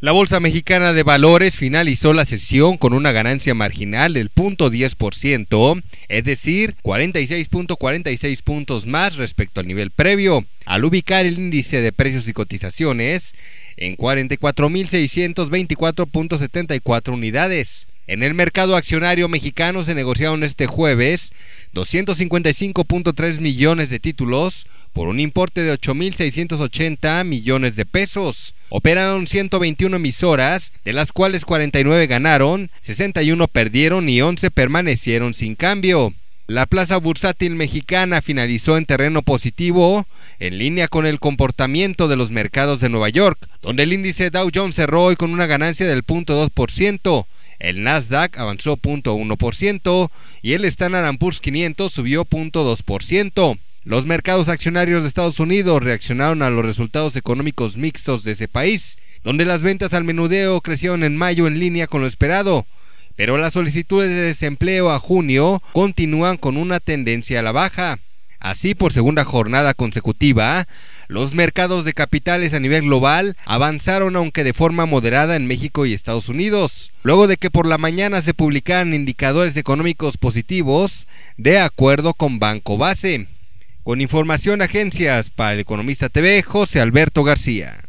La Bolsa Mexicana de Valores finalizó la sesión con una ganancia marginal del 0.10%, es decir, 46.46 puntos más respecto al nivel previo, al ubicar el índice de precios y cotizaciones en 44.624.74 unidades. En el mercado accionario mexicano se negociaron este jueves 255.3 millones de títulos por un importe de 8.680 millones de pesos. Operaron 121 emisoras, de las cuales 49 ganaron, 61 perdieron y 11 permanecieron sin cambio. La plaza bursátil mexicana finalizó en terreno positivo, en línea con el comportamiento de los mercados de Nueva York, donde el índice Dow Jones cerró hoy con una ganancia del 0.2%, el Nasdaq avanzó 0.1% y el Standard Poor's 500 subió 0.2%. Los mercados accionarios de Estados Unidos reaccionaron a los resultados económicos mixtos de ese país, donde las ventas al menudeo crecieron en mayo en línea con lo esperado, pero las solicitudes de desempleo a junio continúan con una tendencia a la baja. Así, por segunda jornada consecutiva, los mercados de capitales a nivel global avanzaron aunque de forma moderada en México y Estados Unidos, luego de que por la mañana se publicaran indicadores económicos positivos de acuerdo con Banco Base. Con información agencias para el Economista TV, José Alberto García.